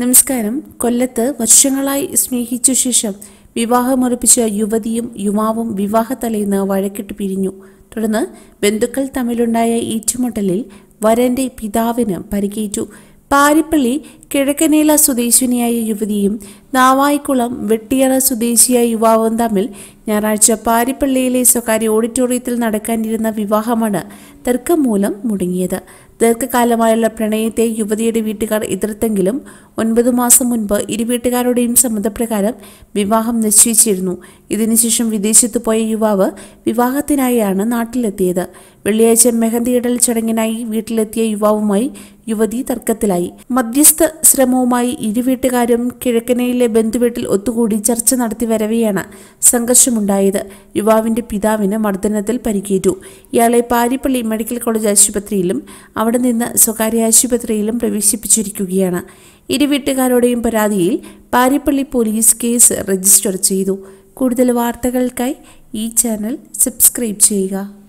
നമസ്കാരം കൊല്ലത്ത് വർഷങ്ങളായി സ്നേഹിച്ച ശേഷം വിവാഹമുറപ്പിച്ച യുവതിയും യുവാവും തലേന്ന് വഴക്കിട്ട് പിരിഞ്ഞു തുടർന്ന് ബന്ധുക്കൾ തമ്മിലുണ്ടായ ഏറ്റുമുട്ടലിൽ വരന്റെ പിതാവിന് പരിക്കേറ്റു പാരിപ്പള്ളി കിഴക്കനേല സ്വദേശിനിയായ യുവതിയും നാവായിക്കുളം വെട്ടിയറ സ്വദേശിയായ യുവാവും തമ്മിൽ ഞായറാഴ്ച പാരിപ്പള്ളിയിലെ സ്വകാര്യ ഓഡിറ്റോറിയത്തിൽ നടക്കാനിരുന്ന വിവാഹമാണ് തർക്കം മൂലം മുടങ്ങിയത് ദീർഘകാലമായുള്ള പ്രണയത്തെ യുവതിയുടെ വീട്ടുകാർ എതിർത്തെങ്കിലും ഒൻപത് മാസം മുൻപ് ഇരുവീട്ടുകാരുടെയും സമ്മതപ്രകാരം വിവാഹം നിശ്ചയിച്ചിരുന്നു ഇതിനുശേഷം വിദേശത്ത് പോയ യുവാവ് വിവാഹത്തിനായാണ് നാട്ടിലെത്തിയത് വെള്ളിയാഴ്ച മെഹന്തിയിടൽ ചടങ്ങിനായി വീട്ടിലെത്തിയ യുവാവുമായി യുവതി തർക്കത്തിലായി മധ്യസ്ഥ ശ്രമവുമായി ഇരുവീട്ടുകാരും കിഴക്കനയിലെ ബന്ധുവീട്ടിൽ ഒത്തുകൂടി ചർച്ച നടത്തി വരവെയാണ് സംഘർഷമുണ്ടായത് യുവാവിന്റെ പിതാവിന് മർദ്ദനത്തിൽ പരിക്കേറ്റു ഇയാളെ പാരിപ്പള്ളി മെഡിക്കൽ കോളേജ് ആശുപത്രിയിലും അവിടെ നിന്ന് സ്വകാര്യ ആശുപത്രിയിലും പ്രവേശിപ്പിച്ചിരിക്കുകയാണ് ഇരുവീട്ടുകാരുടെയും പരാതിയിൽ പാരിപ്പള്ളി പോലീസ് കേസ് രജിസ്റ്റർ ചെയ്തു കൂടുതൽ വാർത്തകൾക്കായി ഈ ചാനൽ സബ്സ്ക്രൈബ് ചെയ്യുക